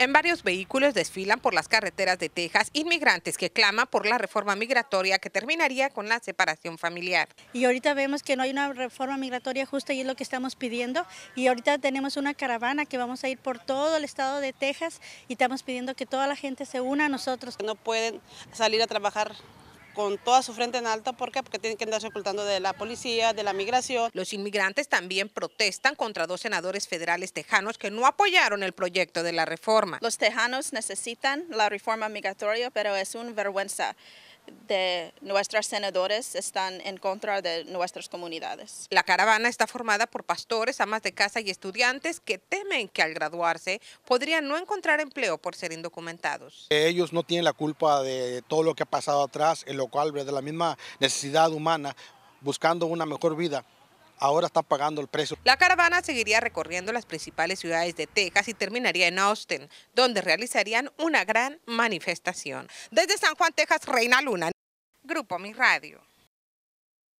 En varios vehículos desfilan por las carreteras de Texas inmigrantes que claman por la reforma migratoria que terminaría con la separación familiar. Y ahorita vemos que no hay una reforma migratoria justa y es lo que estamos pidiendo. Y ahorita tenemos una caravana que vamos a ir por todo el estado de Texas y estamos pidiendo que toda la gente se una a nosotros. No pueden salir a trabajar con toda su frente en alto. ¿Por qué? Porque tienen que andarse ocultando de la policía, de la migración. Los inmigrantes también protestan contra dos senadores federales tejanos que no apoyaron el proyecto de la reforma. Los tejanos necesitan la reforma migratoria, pero es una vergüenza de nuestros senadores están en contra de nuestras comunidades. La caravana está formada por pastores, amas de casa y estudiantes que temen que al graduarse podrían no encontrar empleo por ser indocumentados. Ellos no tienen la culpa de todo lo que ha pasado atrás, en lo cual de la misma necesidad humana, buscando una mejor vida, ahora está pagando el precio. La caravana seguiría recorriendo las principales ciudades de Texas y terminaría en Austin, donde realizarían una gran manifestación. Desde San Juan, Texas, Reina Luna, Grupo Mi Radio.